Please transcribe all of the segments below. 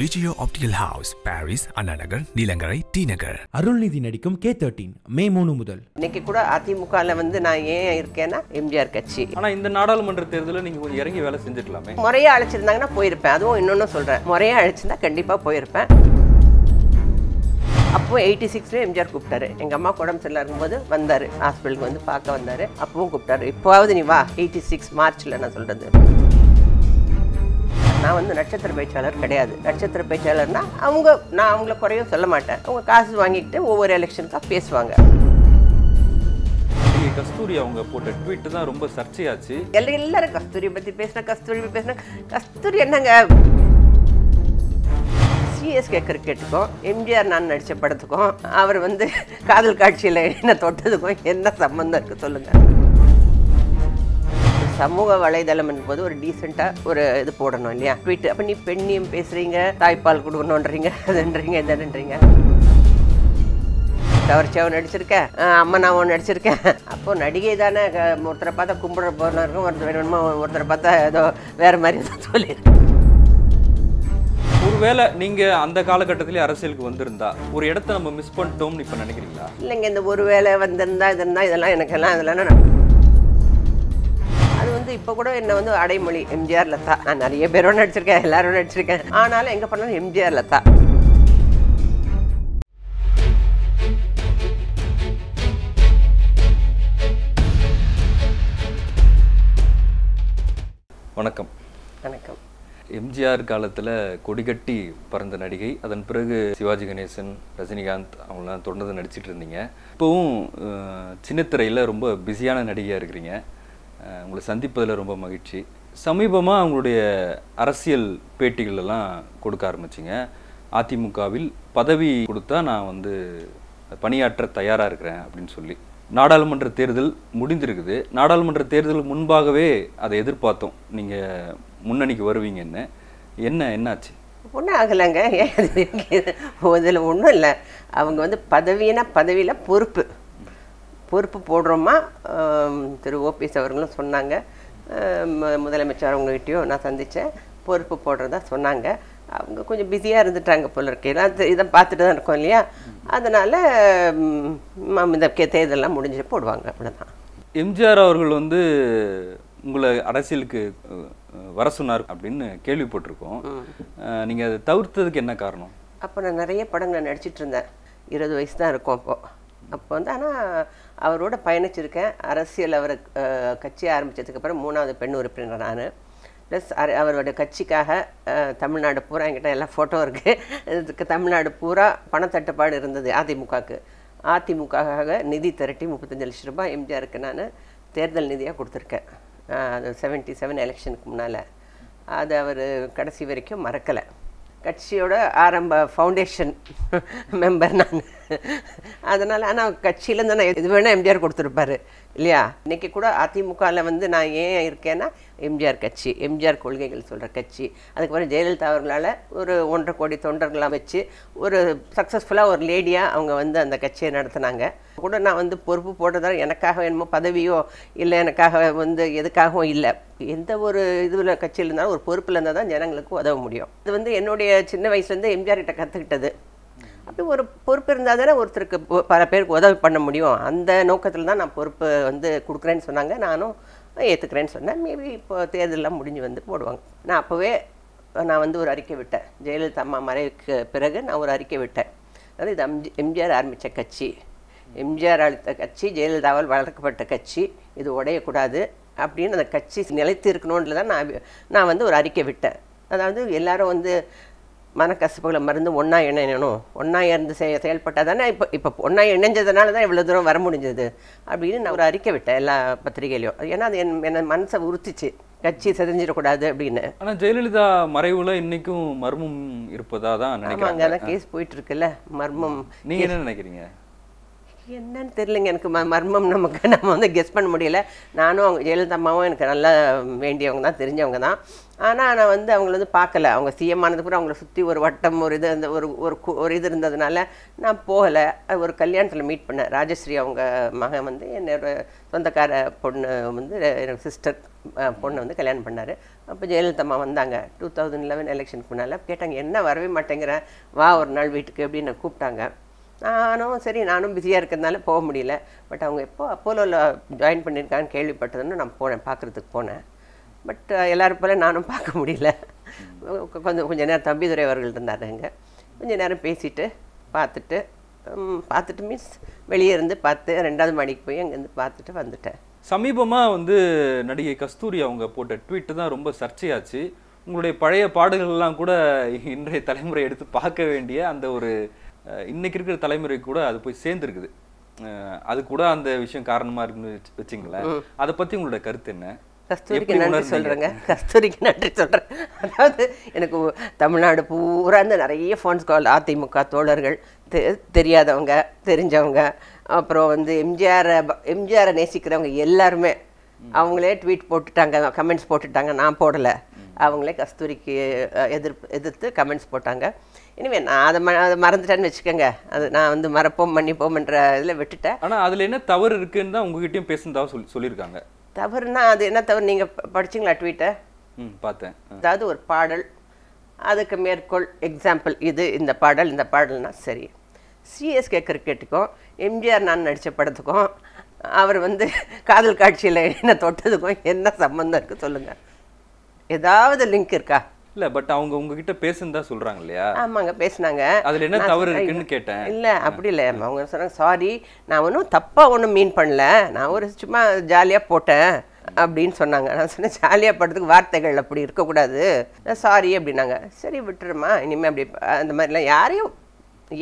விஜயோ optical house Paris Annanagar Neelankarai T Nagar Arulnithi நடிக்கும் K thirteen மே மூணு முதல் இன்னைக்கு கூட அதிமுக வந்து நான் ஏன் இருக்கேன்னா எம்ஜிஆர் கட்சி ஆனா இந்த நாடாளுமன்ற தேர்தலில் நீங்க கொஞ்சம் இறங்கி வேலை செஞ்சுக்கலாமே முறையா அழைச்சிருந்தாங்கன்னா போயிருப்பேன் அதுவும் இன்னொன்னு சொல்றேன் முறையா அழைச்சிருந்தா கண்டிப்பா போயிருப்பேன் அப்போ எயிட்டி சிக்ஸ்ல எம்ஜிஆர் கூப்பிட்டாரு எங்க அம்மா உடம்பு சரியில்ல இருக்கும்போது வந்தாரு ஹாஸ்பிட்டலுக்கு வந்து பார்க்க வந்தாரு அப்பவும் கூப்பிட்டாரு இப்போவாவது நீ வா எயிட்டி சிக்ஸ் மார்ச்ல நான் சொல்றது நான் வந்து நட்சத்திர பேச்சாளர் கிடையாது நட்சத்திர பேச்சாளர்னா அவங்க நான் அவங்கள குறையும் சொல்ல மாட்டேன் அவங்க காசு வாங்கிக்கிட்டு ஒவ்வொரு எலெக்ஷனுக்காக பேசுவாங்க கஸ்தூரி அவங்க போட்ட ட்வீட் தான் ரொம்ப சர்ச்சையாச்சு எல்லாரும் கஸ்தூரி பற்றி பேசினா கஸ்தூரி பேசினா கஸ்தூரி என்னங்க சிஎஸ்கே கிரிக்கெட்டுக்கும் எம்ஜிஆர் நான் நடித்த படத்துக்கும் அவர் வந்து காதல் காட்சியில் என்ன தொட்டதுக்கும் என்ன சம்மந்தம் இருக்குது சொல்லுங்கள் சமூக வலைதளம் என்பது ஒரு டீசெண்டாக ஒரு இது போடணும் இல்லையா ட்வீட் அப்போ நீ பெண்ணியம் பேசுகிறீங்க தாய்ப்பால் கொடுக்கணுன்றீங்க அதுன்றீங்க இதுன்றீங்க ஒன்று நடிச்சிருக்கேன் ஒன்று நடிச்சிருக்கேன் அப்போது நடிகை தானே ஒருத்தரை பார்த்தா கும்பிட போனருக்கும் ஒருத்தர் வேணுமா ஒருத்தரை பார்த்தா ஏதோ வேறு மாதிரி சொல்லியிருக்கேன் ஒருவேளை நீங்க அந்த காலகட்டத்திலே அரசியலுக்கு வந்திருந்தா ஒரு இடத்த நம்ம மிஸ் பண்ணிட்டோம்னு இப்போ நினைக்கிறீங்களா இல்லைங்க இந்த ஒரு ஒருவேளை வந்திருந்தா இது இருந்தா இதெல்லாம் எனக்கெல்லாம் இதெல்லாம் அது இப்போ கூட என்ன வந்து அடைமொழி எம்ஜிஆர் லதா நான் நிறைய பேரும் நடிச்சிருக்கேன் எல்லாரும் நடிச்சிருக்கேன் ஆனாலும் எங்கே பண்ணாலும் எம்ஜிஆர் லதா வணக்கம் வணக்கம் எம்ஜிஆர் காலத்தில் கொடிகட்டி பறந்த நடிகை அதன் பிறகு சிவாஜி கணேசன் ரஜினிகாந்த் அவங்களாம் தொடர்ந்து நடிச்சிட்டு இருந்தீங்க இப்போவும் சின்னத்திரையில் ரொம்ப பிஸியான நடிகையாக இருக்கிறீங்க உங்களை சந்திப்பதில் ரொம்ப மகிழ்ச்சி சமீபமாக அவங்களுடைய அரசியல் பேட்டிகளெல்லாம் கொடுக்க ஆரம்பிச்சிங்க அதிமுகவில் பதவி கொடுத்தா நான் வந்து பணியாற்ற தயாராக இருக்கிறேன் அப்படின்னு சொல்லி நாடாளுமன்ற தேர்தல் முடிந்திருக்குது நாடாளுமன்ற தேர்தல் முன்பாகவே அதை எதிர்பார்த்தோம் நீங்கள் முன்னணிக்கு வருவீங்கன்னு என்ன என்னாச்சு ஒன்றும் ஆகலைங்க ஏன் இதில் ஒன்றும் இல்லை அவங்க வந்து பதவினா பதவியில் பொறுப்பு பொறுப்பு போடுறோமா திரு ஓபிஎஸ் அவர்களும் சொன்னாங்க முதலமைச்சர் அவங்ககிட்டயும் நான் சந்தித்தேன் பொறுப்பு போடுறதா சொன்னாங்க அவங்க கொஞ்சம் பிஸியாக இருந்துட்டாங்க போல இருக்கு ஏன்னா இதை பார்த்துட்டு தான் இருக்கோம் இல்லையா அதனால் இந்த தேர்தலெலாம் முடிஞ்சு போடுவாங்க அப்படிதான் எம்ஜிஆர் அவர்கள் வந்து உங்களை அரசியலுக்கு வர சொன்னார் அப்படின்னு கேள்விப்பட்டிருக்கோம் நீங்கள் அதை தவிர்த்ததுக்கு என்ன காரணம் அப்போ நான் நிறைய படங்களை நடிச்சிட்ருந்தேன் இருபது வயசு தான் இருக்கும் அப்போது அப்போ வந்து ஆனால் அவரோட பயணிச்சிருக்கேன் அரசியல் அவர் கட்சியை ஆரம்பித்ததுக்கப்புறம் மூணாவது பெண் உறுப்பினர் நான் ப்ளஸ் அவரோட கட்சிக்காக தமிழ்நாடு பூரா என்கிட்ட எல்லாம் ஃபோட்டோ இருக்குது இதுக்கு தமிழ்நாடு பூரா பணத்தட்டுப்பாடு இருந்தது அதிமுகவுக்கு அதிமுகவுக்காக நிதி திரட்டி முப்பத்தஞ்சு லட்சம் ரூபாய் எம்ஜிஆருக்கு நான் தேர்தல் நிதியாக கொடுத்துருக்கேன் அது செவன்ட்டி செவன் எலெக்ஷனுக்கு முன்னால் அது அவர் கடைசி வரைக்கும் மறக்கலை கட்சியோட ஆரம்ப ஃபவுண்டேஷன் மெம்பர் நான் அதனால் ஆனால் கட்சியிலேருந்து நான் எது வேணால் எம்ஜிஆர் கொடுத்துருப்பாரு இல்லையா இன்றைக்கி கூட அதிமுகவில் வந்து நான் ஏன் இருக்கேன்னா எம்ஜிஆர் கட்சி எம்ஜிஆர் கொள்கைகள் சொல்கிற கட்சி அதுக்கப்புறம் ஜெயலலிதா அவர்களால் ஒரு ஒன்றரை கோடி தொண்டர்களாக வச்சு ஒரு சக்ஸஸ்ஃபுல்லாக ஒரு லேடியாக அவங்க வந்து அந்த கட்சியை நடத்தினாங்க கூட நான் வந்து பொறுப்பு போட்டதால் எனக்காக வேணுமோ பதவியோ இல்லை எனக்காக வந்து எதுக்காகவும் இல்லை எந்த ஒரு இதில் கட்சியில் இருந்தாலும் ஒரு பொறுப்பில் இருந்தால் தான் ஜனங்களுக்கு உதவ முடியும் இது வந்து என்னுடைய சின்ன வயசுலேருந்து எம்ஜிஆர் கற்றுக்கிட்டது அப்படி ஒரு பொறுப்பு இருந்தால் தானே ஒருத்தருக்கு பல பேருக்கு உதவி பண்ண முடியும் அந்த நோக்கத்தில் தான் நான் பொறுப்பு வந்து கொடுக்குறேன்னு சொன்னாங்க நானும் ஏற்றுக்கிறேன்னு சொன்னேன் மேபி இப்போ தேர்தலெலாம் முடிஞ்சு வந்து போடுவாங்க நான் அப்போவே நான் வந்து ஒரு அறிக்கை விட்டேன் ஜெயலலிதா அம்மா மறைவுக்கு பிறகு நான் ஒரு அறிக்கை விட்டேன் அதாவது இது எம்ஜி எம்ஜிஆர் ஆரம்பித்த கட்சி எம்ஜிஆர் அளித்த கட்சி ஜெயலலிதாவால் வளர்க்கப்பட்ட கட்சி இது உடையக்கூடாது அப்படின்னு அந்த கட்சி நிலைத்து இருக்கணுன்றதான் நான் நான் வந்து ஒரு அறிக்கை விட்டேன் அதாவது எல்லாரும் வந்து மனக்கசப்புகளை மருந்து ஒன்றா இணையணும் ஒன்றா இருந்து செய செயல்பட்டால் தானே இப்போ இப்போ ஒன்றா இணைஞ்சதுனால தான் இவ்வளோ தூரம் வர முடிஞ்சது அப்படின்னு நான் ஒரு அறிக்கை விட்டேன் எல்லா பத்திரிகையிலையும் ஏன்னா அது என் என்னை மனசை உறுத்திச்சு கட்சி செதஞ்சிடக்கூடாது அப்படின்னு ஆனால் ஜெயலலிதா மறைவுல இன்னைக்கும் மர்மம் இருப்பதா தான் நினைக்கிறாங்க அதான் கேஸ் போயிட்டு இருக்குல்ல மர்மம் நீங்கள் என்ன நினைக்கிறீங்க என்னன்னு தெரியலங்க எனக்கு ம மர்மம் நமக்கு நம்ம வந்து கெஸ் பண்ண முடியல நானும் அவங்க ஜெயலலிதா அம்மாவும் எனக்கு நல்லா வேண்டியவங்க தான் தெரிஞ்சவங்க தான் ஆனால் நான் வந்து அவங்கள வந்து பார்க்கல அவங்க சிஎம் கூட அவங்கள சுற்றி ஒரு வட்டம் ஒரு இது அந்த ஒரு ஒரு ஒரு இது இருந்ததுனால நான் போகலை அது ஒரு கல்யாணத்தில் மீட் பண்ணேன் ராஜஸ்ரீ அவங்க மகன் வந்து என்னோட சொந்தக்கார பொண்ணு வந்து எனக்கு சிஸ்டர் பொண்ணை வந்து கல்யாணம் பண்ணார் அப்போ ஜெயலலிதம்மா வந்தாங்க டூ தௌசண்ட் லெவன் எலெக்ஷனுக்கு முன்னால் கேட்டாங்க என்ன வரவே மாட்டேங்கிறேன் வா ஒரு நாள் வீட்டுக்கு அப்படின்னு கூப்பிட்டாங்க நானும் சரி நானும் பிஸியாக இருக்கிறதுனால போக முடியல பட் அவங்க எப்போ அப்போலோவில் ஜாயின் பண்ணியிருக்கான்னு கேள்விப்பட்டதுன்னு நான் போனேன் பார்க்குறதுக்கு போனேன் பட் எல்லோரும் போல் நானும் பார்க்க முடியல கொஞ்சம் கொஞ்சம் நேரம் தம்பிதுரை அவர்கள் இருந்தார் அங்கே கொஞ்சம் நேரம் பேசிவிட்டு பார்த்துட்டு பார்த்துட்டு மீன்ஸ் வெளியே இருந்து பார்த்து ரெண்டாவது மாடிக்கு போய் அங்கேருந்து பார்த்துட்டு வந்துட்டேன் சமீபமாக வந்து நடிகை கஸ்தூரி அவங்க போட்ட ட்வீட்டு தான் ரொம்ப சர்ச்சையாச்சு உங்களுடைய பழைய பாடல்கள்லாம் கூட இன்றைய தலைமுறை எடுத்து பார்க்க வேண்டிய அந்த ஒரு இன்னைக்கு இருக்கிற தலைமுறை கூட அது போய் சேர்ந்துருக்குது அது கூட அந்த விஷயம் காரணமாக இருக்குன்னு வச்சுங்களேன் அதை பற்றி உங்களோட கருத்து என்ன கஸ்தூரிக்கு நன்றி சொல்கிறேங்க கஸ்தூரிக்கு நன்றி சொல்கிறேன் அதாவது எனக்கு தமிழ்நாடு பூரா இந்த நிறைய ஃபோன்ஸ் கால் அதிமுக தோழர்கள் தெ தெரியாதவங்க தெரிஞ்சவங்க அப்புறம் வந்து எம்ஜிஆரை எம்ஜிஆரை நேசிக்கிறவங்க எல்லாருமே அவங்களே ட்வீட் போட்டுட்டாங்க கமெண்ட்ஸ் போட்டுட்டாங்க நான் போடலை அவங்களே கஸ்தூரிக்கு எதிர்ப்பு எதிர்த்து கமெண்ட்ஸ் போட்டாங்க இனிமே நான் அதை ம அதை மறந்துட்டேன்னு வச்சுக்கோங்க அது நான் வந்து மறப்போம் மன்னிப்போம்ன்ற இதில் விட்டுட்டேன் ஆனால் அதில் என்ன தவறு இருக்குன்னு தான் உங்ககிட்டயும் பேசுனதாக சொல்லி சொல்லியிருக்காங்க தவறுனா அது என்ன தவறு நீங்கள் படிச்சிங்களா ட்வீட்டை ம் பார்த்தேன் அதாவது ஒரு பாடல் அதுக்கு மேற்கோள் எக்ஸாம்பிள் இது இந்த பாடல் இந்த பாடல்னா சரி சிஎஸ்கே கிரிக்கெட்டுக்கும் எம்ஜிஆர் நான் நடித்த படத்துக்கும் அவர் வந்து காதல் காட்சியில் என்ன தொட்டதுக்கும் என்ன சம்மந்தம் இருக்குது சொல்லுங்கள் ஏதாவது லிங்க் இருக்கா இல்ல பட் அவங்க உங்ககிட்ட பேசுனதா சொல்றாங்க இல்லையா ஆமாங்க பேசினாங்க அதுல என்ன தவறு இருக்குன்னு கேட்டேன் இல்ல அப்படி இல்ல அவங்க சொன்னாங்க சாரி நான் ஒன்றும் தப்பா ஒன்றும் மீன் பண்ணல நான் ஒரு சும்மா ஜாலியா போட்டேன் அப்படின்னு சொன்னாங்க நான் சொன்னேன் ஜாலியாக படுறதுக்கு வார்த்தைகள் அப்படி இருக்கக்கூடாது சாரி அப்படின்னாங்க சரி விட்டுருமா இனிமேல் அப்படி அந்த மாதிரிலாம் யாரையும்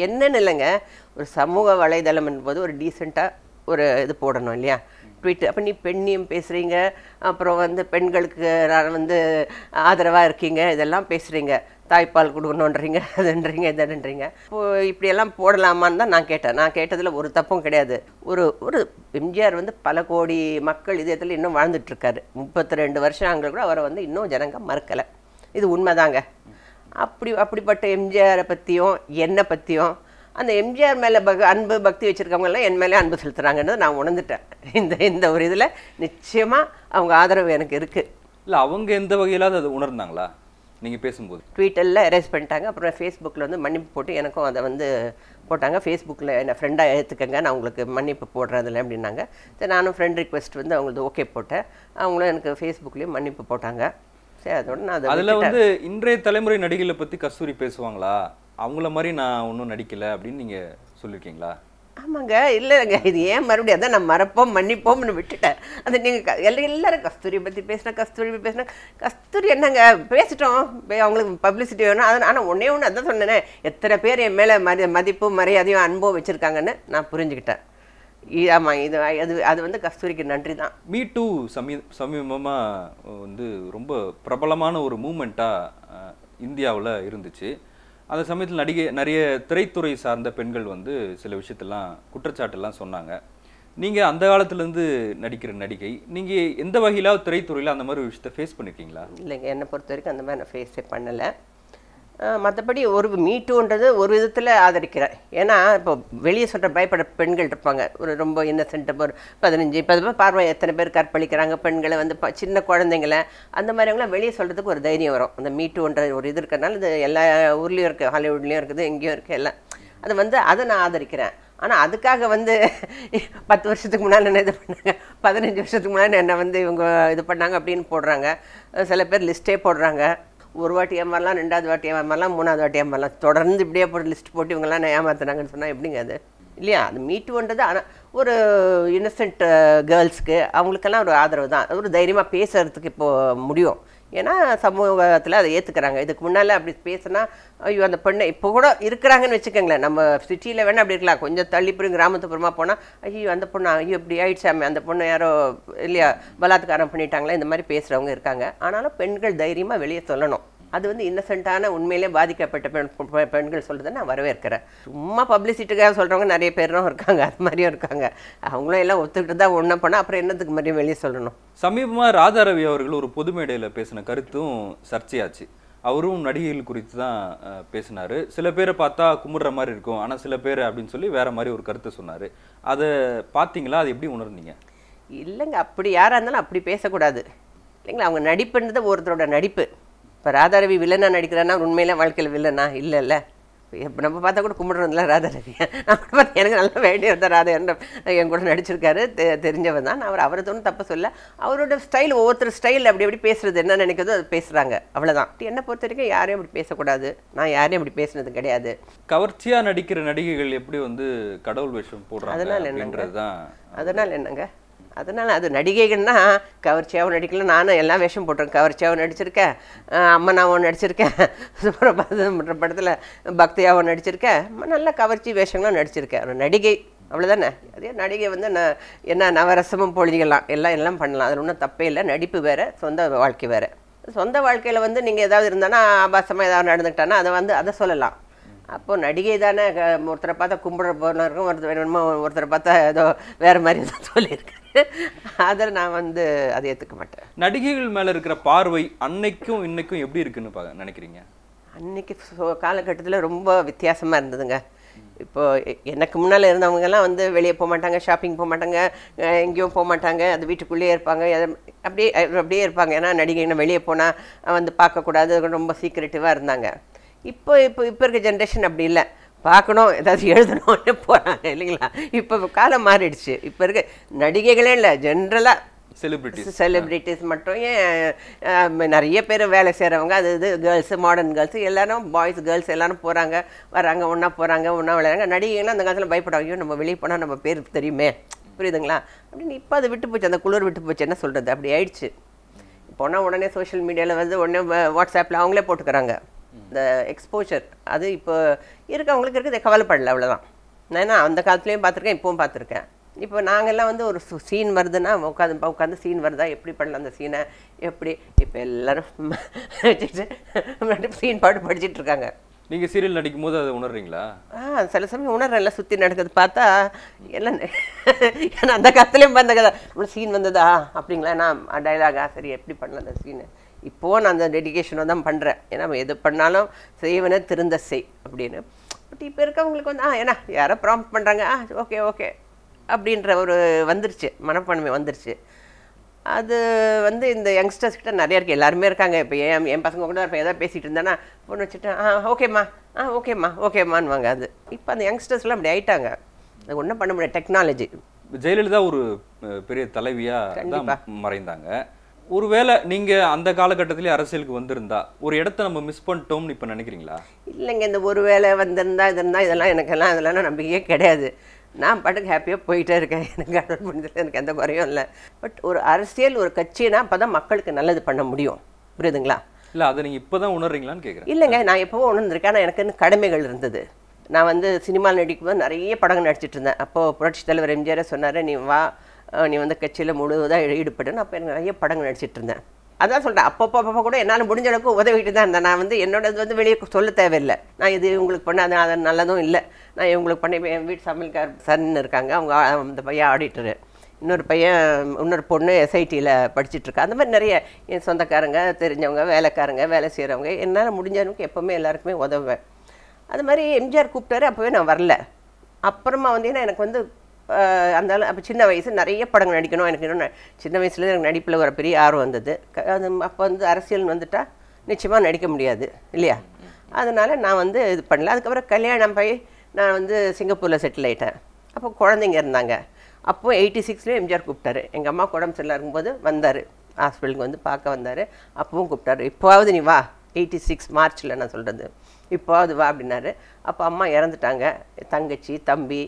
என்னன்னு இல்லைங்க ஒரு சமூக வலைதளம் என்பது ஒரு டீசெண்டாக ஒரு இது போடணும் இல்லையா ட்விட்டர் அப்போ நீ பெண்ணியம் பேசுகிறீங்க அப்புறம் வந்து பெண்களுக்கு வந்து ஆதரவாக இருக்கீங்க இதெல்லாம் பேசுகிறீங்க தாய்ப்பால் கொடுக்கணுன்றீங்க அதுன்றீங்க இதுன்றீங்க இப்போ இப்படியெல்லாம் போடலாமான்னு தான் நான் கேட்டேன் நான் கேட்டதில் ஒரு தப்பும் கிடையாது ஒரு ஒரு எம்ஜிஆர் வந்து பல கோடி மக்கள் இதயத்தில் இன்னும் வாழ்ந்துட்டுருக்காரு முப்பத்தி ரெண்டு வருஷம் அங்கே கூட அவரை வந்து இன்னும் ஜனங்க மறுக்கலை இது உண்மைதாங்க அப்படி அப்படிப்பட்ட எம்ஜிஆரை பற்றியும் என்னை பற்றியும் அந்த எம்ஜிஆர் மேலே பக அன்பு பக்தி வச்சுருக்கவங்கெல்லாம் என் மேலே அன்பு செலுத்துகிறாங்கன்னு நான் உணர்ந்துட்டேன் இந்த இந்த ஒரு இதில் நிச்சயமாக அவங்க ஆதரவு எனக்கு இருக்குது இல்லை அவங்க எந்த வகையிலாவது அது உணர்ந்தாங்களா நீங்கள் பேசும்போது ட்விட்டரில் அரேஸ் பண்ணிட்டாங்க அப்புறம் ஃபேஸ்புக்கில் வந்து மன்னிப்பு போட்டு எனக்கும் அதை வந்து போட்டாங்க ஃபேஸ்புக்கில் என்னை ஃப்ரெண்டாக ஏற்றுக்கங்க நான் உங்களுக்கு மன்னிப்பு போடுறதில்ல அப்படின்னாங்க சரி நானும் ஃப்ரெண்ட் ரிக்வெஸ்ட் வந்து அவங்களுக்கு ஓகே போட்டேன் அவங்களும் எனக்கு ஃபேஸ்புக்லேயும் மன்னிப்பு போட்டாங்க சரி அதோட நான் அதில் வந்து இன்றைய தலைமுறை நடிகளை பற்றி கஸ்தூரி பேசுவாங்களா அவங்கள மாதிரி நான் ஒன்றும் நடிக்கலை அப்படின்னு நீங்கள் சொல்லியிருக்கீங்களா ஆமாங்க இல்லைங்க இது ஏன் மறுபடியும் அதான் நான் மறப்போம் மன்னிப்போம்னு விட்டுட்டேன் அது நீங்கள் எல்லா எல்லோரும் கஸ்தூரியை பற்றி பேசினா கஸ்தூரி பேசினா கஸ்தூரி என்னங்க பேசிட்டோம் அவங்களுக்கு பப்ளிசிட்டி வேணும் அதனால் ஆனால் ஒன்றே ஒன்று அதான் சொன்னேனே எத்தனை பேர் என் மேலே மதி மதிப்பு மரியாதையும் அன்பும் வச்சுருக்காங்கன்னு நான் புரிஞ்சுக்கிட்டேன் ஆமாம் இது அது அது வந்து கஸ்தூரிக்கு நன்றி தான் மீ டூ சமீ சமீபமாக வந்து ரொம்ப பிரபலமான ஒரு மூமெண்ட்டாக இந்தியாவில் இருந்துச்சு அந்த சமயத்தில் நடிகை நிறைய திரைத்துறை சார்ந்த பெண்கள் வந்து சில விஷயத்தெல்லாம் குற்றச்சாட்டெல்லாம் சொன்னாங்க நீங்கள் அந்த காலத்துலேருந்து நடிக்கிற நடிகை நீங்கள் எந்த வகையிலாவது திரைத்துறையில் அந்த மாதிரி விஷயத்தை ஃபேஸ் பண்ணியிருக்கீங்களா இல்லைங்க என்னை பொறுத்த வரைக்கும் அந்த மாதிரி நான் ஃபேஸே பண்ணலை மற்றபடி ஒரு மீட்டுன்றது ஒரு விதத்தில் ஆதரிக்கிறேன் ஏன்னா இப்போ வெளியே சொல்கிற பயப்பட பெண்கள் இருப்பாங்க ஒரு ரொம்ப இன்னசென்ட்டு ஒரு பதினஞ்சு பதிவு பார்வை எத்தனை பேர் கற்பழிக்கிறாங்க பெண்களை வந்து சின்ன குழந்தைங்கள அந்த மாதிரிவங்களாம் வெளியே சொல்கிறதுக்கு ஒரு தைரியம் வரும் அந்த மீட்டுன்ற ஒரு இது இருக்கிறதுனால இது எல்லா ஊர்லேயும் இருக்குது ஹாலிவுட்லேயும் இருக்குது எங்கேயும் இருக்குது எல்லாம் அது வந்து அதை நான் ஆதரிக்கிறேன் ஆனால் அதுக்காக வந்து பத்து வருஷத்துக்கு முன்னால் என்ன இது பண்ணாங்க பதினஞ்சு வருஷத்துக்கு முன்னால் என்ன வந்து இவங்க இது பண்ணாங்க அப்படின்னு போடுறாங்க சில பேர் லிஸ்ட்டே போடுறாங்க ஒரு வாட்டி ஏமாறலாம் ரெண்டாவது வாட்டி ஏமாறலாம் மூணாவது வாட்டி ஏமாறலாம் தொடர்ந்து இப்படியே போட்டு லிஸ்ட் போட்டு இவங்கெல்லாம் நான் ஏமாத்துனாங்கன்னு சொன்னால் எப்படிங்க அது இல்லையா அது மீட்டுன்றது ஆனால் ஒரு இன்னசென்ட் கேர்ள்ஸ்க்கு uh, அவங்களுக்கெல்லாம் ஒரு ஆதரவு தான் ஒரு தைரியமாக பேசுகிறதுக்கு இப்போது முடியும் ஏன்னா சமூகத்தில் அதை ஏற்றுக்கிறாங்க இதுக்கு முன்னால் அப்படி பேசுனா ஐயோ அந்த பெண்ணை இப்போ கூட இருக்கிறாங்கன்னு வச்சுக்கோங்களேன் நம்ம சிட்டியில் வேணால் அப்படி இருக்கலாம் கொஞ்சம் தள்ளிப்புறம் கிராமத்துப்புறமா போனால் ஐயோ அந்த பொண்ணு ஐயோ இப்படி ஆயிடுச்சாமே அந்த பொண்ணு யாரோ இல்லையா பலாத்காரம் பண்ணிட்டாங்களே இந்த மாதிரி பேசுகிறவங்க இருக்காங்க ஆனாலும் பெண்கள் தைரியமாக வெளியே சொல்லணும் அது வந்து இன்னசென்ட்டான உண்மையிலே பாதிக்கப்பட்ட பெண் பெண்கள் சொல்கிறத நான் வரவேற்கிறேன் சும்மா பப்ளிசிட்டிக்காக சொல்கிறவங்க நிறைய பேரும் இருக்காங்க அது மாதிரியும் இருக்காங்க அவங்களும் எல்லாம் ஒத்துக்கிட்டு தான் ஒன்றும் பண்ணால் அப்புறம் என்னத்துக்கு மாதிரியும் வெளியே சொல்லணும் சமீபமாக ராதாரவி ரவி அவர்கள் ஒரு பொது மேடையில் பேசின கருத்தும் சர்ச்சையாச்சு அவரும் நடிகைகள் குறித்து தான் பேசினார் சில பேரை பார்த்தா கும்பிடுற மாதிரி இருக்கும் ஆனால் சில பேர் அப்படின்னு சொல்லி வேறு மாதிரி ஒரு கருத்தை சொன்னார் அதை பார்த்தீங்களா அது எப்படி உணர்ந்தீங்க இல்லைங்க அப்படி யாராக இருந்தாலும் அப்படி பேசக்கூடாது இல்லைங்களா அவங்க நடிப்புன்றது ஒருத்தரோட நடிப்பு இப்போ ராதாரவி வில்லனாக நடிக்கிறான்னா உண்மையில வாழ்க்கையில் வில்லனா இல்லை இப்போ நம்ம பார்த்தா கூட கும்பிடுறதுல ராதாரவி நான் கூட பார்த்தா எனக்கு நல்லா வேண்டிய இருந்தால் ராதா என்ற என் கூட நடிச்சிருக்காரு தெ தெரிஞ்சவர் தான் அவர் அவரை தோணும் தப்பு சொல்ல அவரோட ஸ்டைல் ஒவ்வொருத்தர் ஸ்டைல் அப்படி அப்படி பேசுறது என்ன நினைக்கிறதோ அது பேசுகிறாங்க அவ்வளோதான் என்னை பொறுத்த வரைக்கும் யாரையும் அப்படி பேசக்கூடாது நான் யாரையும் அப்படி பேசுனது கிடையாது கவர்ச்சியாக நடிக்கிற நடிகைகள் எப்படி வந்து கடவுள் வேஷம் போடுறாங்க அதனால் என்னன்றது தான் அதனால் என்னங்க அதனால் அது நடிகைகள்னா கவர்ச்சியாகவும் நடிக்கல நானும் எல்லாம் வேஷம் போட்டிருக்கேன் கவர்ச்சியாகவும் நடிச்சிருக்கேன் அம்மனாகவும் நடிச்சிருக்கேன் சுப்ரபாதம் படத்தில் பக்தியாகவும் நடிச்சிருக்கேன் நல்ல கவர்ச்சி வேஷங்களும் நடிச்சிருக்கேன் ஒரு நடிகை அவ்வளோதானே அதே நடிகை வந்து நான் என்ன நவரசமும் பொழுதிகளாம் எல்லாம் எல்லாம் பண்ணலாம் அதில் ஒன்றும் தப்பே இல்லை நடிப்பு வேறு சொந்த வாழ்க்கை வேறு சொந்த வாழ்க்கையில் வந்து நீங்கள் ஏதாவது இருந்தானா ஆபாசமாக ஏதாவது நடந்துக்கிட்டானா அதை வந்து அதை சொல்லலாம் அப்போது நடிகை தானே ஒருத்தரை பார்த்தா கும்பிட இருக்கும் ஒருத்தர் வேணுமா ஒருத்தரை பார்த்தா ஏதோ வேறு மாதிரி தான் சொல்லியிருக்காரு அதில் நான் வந்து அதை ஏற்றுக்க மாட்டேன் நடிகைகள் மேலே இருக்கிற பார்வை அன்னைக்கும் இன்னைக்கும் எப்படி இருக்குன்னு பா நினைக்கிறீங்க அன்னைக்கு காலகட்டத்தில் ரொம்ப வித்தியாசமாக இருந்ததுங்க இப்போது எனக்கு முன்னால் இருந்தவங்கெல்லாம் வந்து வெளியே போக மாட்டாங்க ஷாப்பிங் போக மாட்டாங்க எங்கேயும் போக மாட்டாங்க அது வீட்டுக்குள்ளேயே இருப்பாங்க அப்படியே அப்படியே இருப்பாங்க ஏன்னா நடிகைங்க வெளியே போனால் வந்து பார்க்கக்கூடாது ரொம்ப சீக்கிரட்டிவாக இருந்தாங்க இப்போ இப்போ இப்போ இருக்க ஜென்ரேஷன் அப்படி இல்லை பார்க்கணும் ஏதாவது எழுதணும்னு போகிறாங்க இல்லைங்களா இப்போ காலம் மாறிடுச்சு இப்போ இருக்க நடிகைகளே இல்லை ஜென்ரலாக செலிபிரிட்டிஸ் செலிபிரிட்டிஸ் மட்டும் ஏன் நிறைய பேர் வேலை செய்கிறவங்க அது இது கேர்ள்ஸு மாடர்ன் கேர்ள்ஸு எல்லாரும் பாய்ஸ் கேர்ள்ஸ் எல்லாரும் போகிறாங்க வராங்க ஒன்றா போகிறாங்க ஒன்றா விளையாடுறாங்க நடிகைகள்லாம் அந்த காலத்தில் பயப்படாங்க ஐயோ நம்ம வெளியே போனால் நம்ம பேர் தெரியுமே புரியுதுங்களா அப்படின்னு இப்போ அது விட்டு போச்சு அந்த குளிர் விட்டு போச்சு என்ன சொல்கிறது அப்படி ஆயிடுச்சு போனால் உடனே சோஷியல் மீடியாவில் வந்து உடனே வாட்ஸ்அப்பில் அவங்களே போட்டுக்கிறாங்க இந்த எக்ஸ்போஷர் அது இப்போ இருக்கவங்களுக்கு இருக்குது கவலைப்படல அவ்வளோதான் ஏன்னா அந்த காலத்துலேயும் பார்த்துருக்கேன் இப்போவும் பார்த்துருக்கேன் இப்போ நாங்கள்லாம் வந்து ஒரு சீன் வருதுன்னா உட்காந்து உட்காந்து சீன் வருதா எப்படி பண்ணலாம் அந்த சீனை எப்படி இப்போ எல்லோரும் வச்சுட்டு சீன் பாட்டு படிச்சுட்டு இருக்காங்க நீங்கள் சீரியல் நடிக்கும் போது அதை உணர்றீங்களா ஆ சில சமயம் உணர்றேன்ல சுற்றி நடக்கிறது பார்த்தா எல்லாம் ஏன்னா அந்த காலத்துலேயும் பார்த்த கதை சீன் வந்ததா அப்படிங்களா நான் டைலாகா சரி எப்படி பண்ணலாம் அந்த சீனு இப்போது நான் அந்த டெடிக்கேஷனை தான் பண்ணுறேன் ஏன்னா எது பண்ணாலும் செய்வன திருந்த செய் அப்படின்னு பட் இப்போ இருக்கவங்களுக்கு வந்து ஆ ஏன்னா யாரோ ப்ராம்ப்ட் பண்ணுறாங்க ஆ ஓகே ஓகே அப்படின்ற ஒரு வந்துருச்சு மனப்பான்மை வந்துருச்சு அது வந்து இந்த யங்ஸ்டர்ஸ் கிட்ட நிறையா இருக்குது எல்லாருமே இருக்காங்க இப்போ என் என் பசங்க கூட இருப்பேன் எதாவது பேசிகிட்டு இருந்தேன்னா பொண்ணு வச்சுட்டேன் ஆ ஓகேம்மா ஆ ஓகேம்மா ஓகேம்மான்வாங்க அது இப்போ அந்த யங்ஸ்டர்ஸ்லாம் அப்படி ஆயிட்டாங்க அது ஒன்றும் பண்ண முடியாது டெக்னாலஜி ஜெயலலிதா ஒரு பெரிய தலைவியாக மறைந்தாங்க ஒருவேளை நீங்கள் அந்த காலகட்டத்திலே அரசியலுக்கு வந்திருந்தா ஒரு இடத்த நம்ம மிஸ் பண்ணிட்டோம்னு இப்போ நினைக்கிறீங்களா இல்லைங்க இந்த ஒரு வேளை வந்திருந்தா இதெல்லாம் இதெல்லாம் எனக்கெல்லாம் இதெல்லாம் நம்பிக்கையே கிடையாது நான் பாட்டுக்கு ஹாப்பியாக போயிட்டே இருக்கேன் எனக்கு அட்டன் பண்ணிட்டு எனக்கு எந்த குறையும் இல்லை பட் ஒரு அரசியல் ஒரு கட்சினா அப்போ தான் மக்களுக்கு நல்லது பண்ண முடியும் புரியுதுங்களா இல்லை அதை நீங்கள் இப்போ தான் உணர்றீங்களான்னு கேட்குறேன் இல்லைங்க நான் எப்போவும் உணர்ந்திருக்கேன் ஆனால் எனக்கு கடமைகள் இருந்தது நான் வந்து சினிமாவில் நடிக்கும்போது நிறைய படங்கள் நடிச்சிட்டு இருந்தேன் அப்போது புரட்சி தலைவர் எம்ஜிஆரே சொன்னார் நீ வா நீ வந்து கட்சியில் முழுவதாக நான் அப்போ நிறைய படங்கள் நடிச்சிட்டு இருந்தேன் அதான் சொல்கிறேன் அப்பப்போ அப்பப்போ கூட என்னால் முடிஞ்ச அளவுக்கு உதவிட்டு தான் இருந்தேன் நான் வந்து என்னோடது வந்து வெளியே சொல்ல தேவையில்லை நான் இது இவங்களுக்கு பண்ண அது நல்லதும் இல்லை நான் இவங்களுக்கு பண்ணி என் வீட்டு சமையல்கார் சன் இருக்காங்க அவங்க அந்த பையன் ஆடிட்டரு இன்னொரு பையன் இன்னொரு பொண்ணு எஸ்ஐடியில் படிச்சுட்ருக்கா அந்த மாதிரி நிறைய என் சொந்தக்காரங்க தெரிஞ்சவங்க வேலைக்காரங்க வேலை செய்கிறவங்க என்னால் அளவுக்கு எப்போவுமே எல்லாருக்குமே உதவுவேன் அது மாதிரி எம்ஜிஆர் கூப்பிட்டாரு அப்போவே நான் வரல அப்புறமா வந்தீங்கன்னா எனக்கு வந்து அந்த அப்போ சின்ன வயசு நிறைய படங்கள் நடிக்கணும் எனக்கு இன்னும் சின்ன வயசுலேருந்து எனக்கு நடிப்பில் ஒரு பெரிய ஆர்வம் வந்தது அது அப்போ வந்து அரசியல்னு வந்துட்டால் நிச்சயமாக நடிக்க முடியாது இல்லையா அதனால் நான் வந்து இது பண்ணல அதுக்கப்புறம் கல்யாணம் போய் நான் வந்து சிங்கப்பூரில் செட்டில் ஆகிட்டேன் அப்போ குழந்தைங்க இருந்தாங்க அப்போது எயிட்டி சிக்ஸ்லேயும் எம்ஜிஆர் கூப்பிட்டாரு எங்கள் அம்மா உடம்பு சரியில்லை இருக்கும்போது வந்தார் ஹாஸ்பிட்டலுக்கு வந்து பார்க்க வந்தார் அப்பவும் கூப்பிட்டாரு இப்போவாவது நீ வா எயிட்டி சிக்ஸ் மார்ச்சில் நான் சொல்கிறது இப்போவாவது வா அப்படின்னாரு அப்போ அம்மா இறந்துட்டாங்க தங்கச்சி தம்பி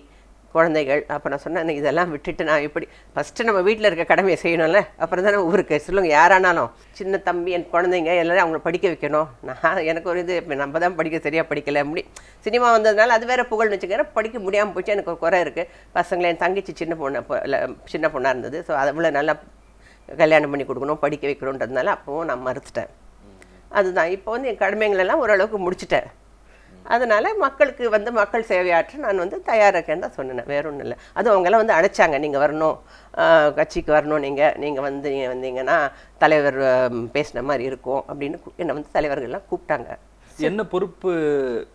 குழந்தைகள் அப்போ நான் சொன்னேன் இதெல்லாம் விட்டுட்டு நான் இப்படி ஃபஸ்ட்டு நம்ம வீட்டில் இருக்க கடமையை செய்யணும்ல அப்புறம் தான் ஊருக்கு சொல்லுங்கள் யாரானாலும் சின்ன தம்பி என் குழந்தைங்க எல்லோரும் அவங்கள படிக்க வைக்கணும் நான் எனக்கு ஒரு இது நம்ம தான் படிக்க சரியாக படிக்கலை அப்படி சினிமா வந்ததுனால அது வேறு புகழ்னு வச்சுக்கிறேன் படிக்க முடியாமல் போச்சு எனக்கு ஒரு குறை இருக்குது பசங்களை என் தங்கச்சி சின்ன பொண்ணு சின்ன பொண்ணாக இருந்தது ஸோ அவ்வளோ நல்லா கல்யாணம் பண்ணி கொடுக்கணும் படிக்க வைக்கணுன்றதுனால அப்போவும் நான் மறுத்துட்டேன் அதுதான் இப்போ வந்து என் கடமைங்களெல்லாம் ஓரளவுக்கு முடிச்சுட்டேன் அதனால் மக்களுக்கு வந்து மக்கள் சேவையாற்ற நான் வந்து தயாராக இருக்கேன்னு தான் சொன்னேன் வேற ஒன்றும் இல்லை அதுவும் அவங்கெல்லாம் வந்து அழைச்சாங்க நீங்கள் வரணும் கட்சிக்கு வரணும் நீங்கள் நீங்கள் வந்து நீங்கள் வந்தீங்கன்னா தலைவர் பேசின மாதிரி இருக்கும் அப்படின்னு என்னை வந்து தலைவர்கள்லாம் கூப்பிட்டாங்க என்ன பொறுப்பு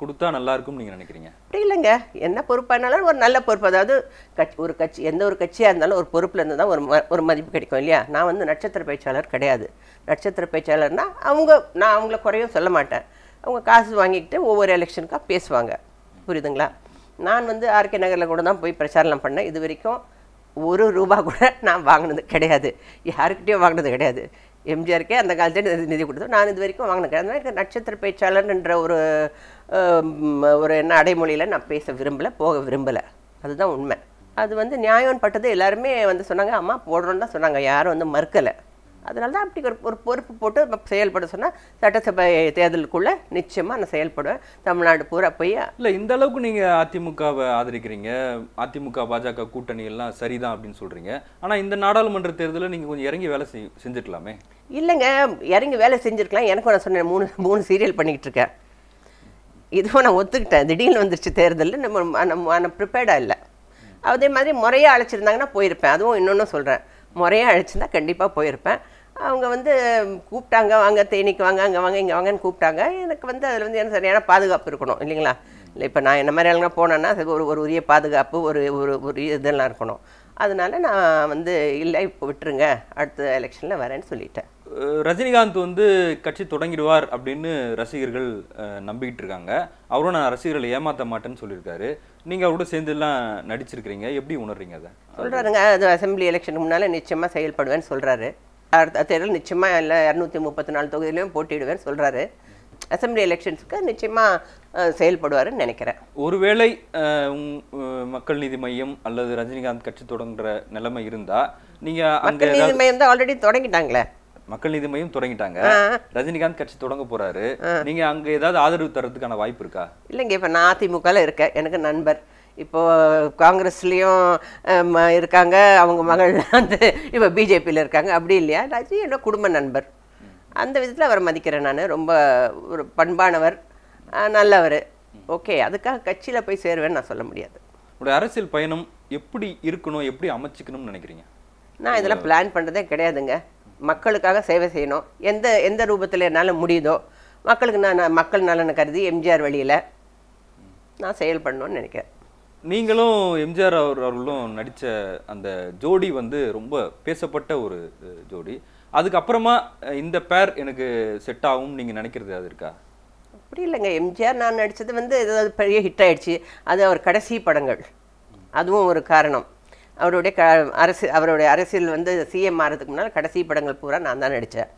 கொடுத்தா நல்லா இருக்கும் நீங்க நினைக்கிறீங்க அப்படி இல்லைங்க என்ன பொறுப்பானாலும் ஒரு நல்ல பொறுப்பு அதாவது கட்சி ஒரு கட்சி எந்த ஒரு கட்சியாக இருந்தாலும் ஒரு பொறுப்புல இருந்து தான் ஒரு ஒரு மதிப்பு கிடைக்கும் இல்லையா நான் வந்து நட்சத்திர பேச்சாளர் கிடையாது நட்சத்திர பேச்சாளர்னால் அவங்க நான் அவங்கள குறையும் சொல்ல மாட்டேன் அவங்க காசு வாங்கிக்கிட்டு ஒவ்வொரு எலெக்ஷனுக்காக பேசுவாங்க புரியுதுங்களா நான் வந்து ஆர்கே நகரில் கூட தான் போய் பிரச்சாரம் பண்ணேன் இது வரைக்கும் ஒரு ரூபா கூட நான் வாங்கினது கிடையாது யாருக்கிட்டேயும் வாங்கினது கிடையாது எம்ஜிஆருக்கே அந்த காலத்தில் நிதி கொடுத்தோம் நான் இது வரைக்கும் வாங்கின கிடையாது எனக்கு நட்சத்திர பேச்சாளர்ன்ற ஒரு ஒரு என்ன அடைமொழியில் நான் பேச விரும்பலை போக விரும்பலை அதுதான் உண்மை அது வந்து நியாயம் பட்டது எல்லாருமே வந்து சொன்னாங்க அம்மா போடுறோன்னு தான் சொன்னாங்க யாரும் வந்து மறுக்கலை அதனால தான் அப்படி ஒரு ஒரு பொறுப்பு போட்டு செயல்பட சொன்னால் சட்டசபை தேர்தலுக்குள்ளே நிச்சயமாக நான் செயல்படுவேன் தமிழ்நாடு பூரா போய் இல்லை இந்த அளவுக்கு நீங்கள் அதிமுகவை ஆதரிக்கிறீங்க அதிமுக பாஜக கூட்டணி எல்லாம் சரிதான் அப்படின்னு சொல்கிறீங்க ஆனால் இந்த நாடாளுமன்ற தேர்தலில் நீங்கள் கொஞ்சம் இறங்கி வேலை செய் செஞ்சுக்கலாமே இல்லைங்க இறங்கி வேலை செஞ்சுருக்கலாம் எனக்கும் நான் சொன்னேன் மூணு மூணு சீரியல் பண்ணிக்கிட்டு இருக்கேன் இதுவும் நான் ஒத்துக்கிட்டேன் திடீர்னு வந்துருச்சு தேர்தலில் நம்ம நம்ம ப்ரிப்பேர்டாக இல்லை அதே மாதிரி முறையாக அழைச்சிருந்தாங்கன்னா போயிருப்பேன் அதுவும் இன்னொன்று சொல்கிறேன் முறையாக அழைச்சிருந்தா கண்டிப்பாக போயிருப்பேன் அவங்க வந்து கூப்பிட்டாங்க வாங்க தேனிக்கு வாங்க அங்கே வாங்க இங்கே வாங்கன்னு கூப்பிட்டாங்க எனக்கு வந்து அதில் வந்து எனக்கு சரியான பாதுகாப்பு இருக்கணும் இல்லைங்களா இல்லை இப்போ நான் என்ன மாதிரி எல்லாம் போனேன்னா அதுக்கு ஒரு ஒரு உரிய பாதுகாப்பு ஒரு ஒரு ஒரு இதெல்லாம் இருக்கணும் அதனால நான் வந்து இல்லை இப்போ விட்டுருங்க அடுத்த எலெக்ஷனில் வரேன்னு சொல்லிட்டேன் ரஜினிகாந்த் வந்து கட்சி தொடங்கிடுவார் அப்படின்னு ரசிகர்கள் நம்பிக்கிட்டு இருக்காங்க அவரும் நான் ரசிகர்களை ஏமாற்ற மாட்டேன்னு சொல்லியிருக்காரு நீங்கள் அவரோட சேர்ந்துலாம் நடிச்சிருக்கிறீங்க எப்படி உணர்றீங்க அதை சொல்கிறாருங்க அது அசம்பிளி எலெக்ஷனுக்கு முன்னால் நிச்சயமாக செயல்படுவேன்னு சொல்கிறாரு அடுத்த தேர்தல் நிச்சயமாக இல்லை இரநூத்தி முப்பத்தி நாலு தொகுதியிலையும் போட்டியிடுவேன் சொல்கிறாரு அசம்பிளி எலெக்ஷன்ஸுக்கு நிச்சயமாக செயல்படுவார்னு நினைக்கிறேன் ஒருவேளை மக்கள் நீதி மையம் அல்லது ரஜினிகாந்த் கட்சி தொடங்குற நிலைமை இருந்தால் நீங்கள் மக்கள் நீதி மையம் தான் ஆல்ரெடி தொடங்கிட்டாங்களே மக்கள் நீதி மையம் தொடங்கிட்டாங்க ரஜினிகாந்த் கட்சி தொடங்க போறாரு நீங்க அங்க ஏதாவது ஆதரவு தரதுக்கான வாய்ப்பு இருக்கா இல்லைங்க இப்ப நான் அதிமுகல இருக்கேன் எனக்கு நண்பர் இப்போது காங்கிரஸ்லேயும் இருக்காங்க அவங்க மகள் வந்து இப்போ பிஜேபியில் இருக்காங்க அப்படி இல்லையா ராஜி என்னோட குடும்ப நண்பர் அந்த விதத்தில் அவரை மதிக்கிறேன் நான் ரொம்ப ஒரு பண்பானவர் நல்லவர் ஓகே அதுக்காக கட்சியில் போய் சேருவேன்னு நான் சொல்ல முடியாது உங்களுடைய அரசியல் பயணம் எப்படி இருக்கணும் எப்படி அமைச்சிக்கணும்னு நினைக்கிறீங்க நான் இதெல்லாம் பிளான் பண்ணுறதே கிடையாதுங்க மக்களுக்காக சேவை செய்யணும் எந்த எந்த ரூபத்தில் என்னால் முடியுதோ மக்களுக்கு நான் மக்கள் நலனை கருதி எம்ஜிஆர் வழியில் நான் செயல் பண்ணணும்னு நினைக்கிறேன் நீங்களும் எம்ஜிஆர் அவர் அவர்களும் நடித்த அந்த ஜோடி வந்து ரொம்ப பேசப்பட்ட ஒரு ஜோடி அதுக்கப்புறமா இந்த பேர் எனக்கு செட் ஆகும் நீங்கள் நினைக்கிறது அது இருக்கா அப்படி இல்லைங்க எம்ஜிஆர் நான் நடித்தது வந்து ஏதாவது பெரிய ஹிட் ஆகிடுச்சு அது அவர் கடைசி படங்கள் அதுவும் ஒரு காரணம் அவருடைய க அரசு அவருடைய அரசியல் வந்து சிஎம் ஆகிறதுக்கு முன்னால் கடைசி படங்கள் பூரா நான் தான் நடித்தேன்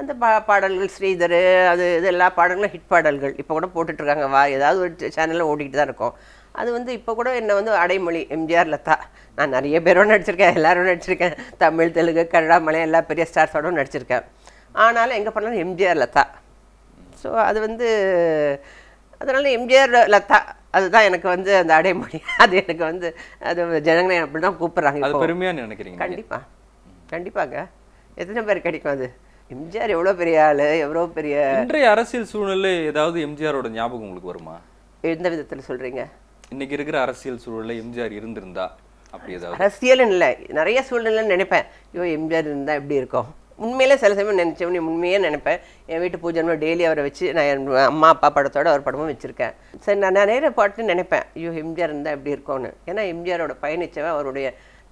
அந்த பா பாடல்கள் ஸ்ரீதர் அது இது எல்லா பாடல்களும் ஹிட் பாடல்கள் இப்போ கூட போட்டுட்ருக்காங்க வா ஏதாவது ஒரு சேனலில் ஓடிக்கிட்டு தான் இருக்கும் அது வந்து இப்போ கூட என்னை வந்து அடைமொழி எம்ஜிஆர் லதா நான் நிறைய பேரோட நடிச்சிருக்கேன் எல்லாரும் நடிச்சிருக்கேன் தமிழ் தெலுங்கு கன்னடா மலையம் எல்லா பெரிய ஸ்டார்ஸோடும் நடிச்சிருக்கேன் ஆனாலும் எங்கே பண்ணாலும் எம்ஜிஆர் லதா ஸோ அது வந்து அதனால் எம்ஜிஆர் லதா அதுதான் எனக்கு வந்து அந்த அடைமொழி அது எனக்கு வந்து அது ஜனங்களை அப்படி தான் கூப்பிட்றாங்க அது பெருமையாக நினைக்கிறீங்க கண்டிப்பாக கண்டிப்பாங்க எத்தனை பேர் கிடைக்கும் அது எம்ஜிஆர் எவ்வளோ பெரிய ஆள் எவ்வளோ பெரிய இன்றைய அரசியல் சூழ்நிலை ஏதாவது எம்ஜிஆரோட ஞாபகம் உங்களுக்கு வருமா எந்த விதத்தில் சொல்கிறீங்க இன்னைக்கு இருக்கிற அரசியல் சூழலில் எம்ஜிஆர் இருந்திருந்தா அப்படி ஏதாவது அரசியல் இல்லை நிறைய சூழ்நிலை நினைப்பேன் ஐயோ எம்ஜிஆர் இருந்தால் எப்படி இருக்கும் உண்மையிலே சில சமயம் நினச்சவனே உண்மையே நினைப்பேன் என் வீட்டு பூஜை டெய்லி அவரை வச்சு நான் என் அம்மா அப்பா படத்தோட அவர் படமும் வச்சுருக்கேன் சரி நான் நிறைய பாட்டு நினைப்பேன் ஐயோ எம்ஜிஆர் இருந்தால் எப்படி இருக்கும்னு ஏன்னா எம்ஜிஆரோட பயணிச்சவன் அவருடைய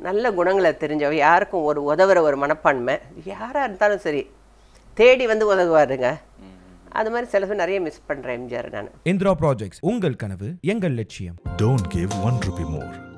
நல்ல குணங்களை தெரிஞ்சவ யாருக்கும் ஒரு உதவுற ஒரு மனப்பான்மை யாராக இருந்தாலும் சரி தேடி வந்து உதவுவாருங்க அது மாதிரி சில சமயம் நிறைய மிஸ் பண்ணுறேன் எம்ஜிஆர் நான் இந்திரா ப்ராஜெக்ட்ஸ் உங்கள் கனவு எங்கள் லட்சியம் don't give one rupee more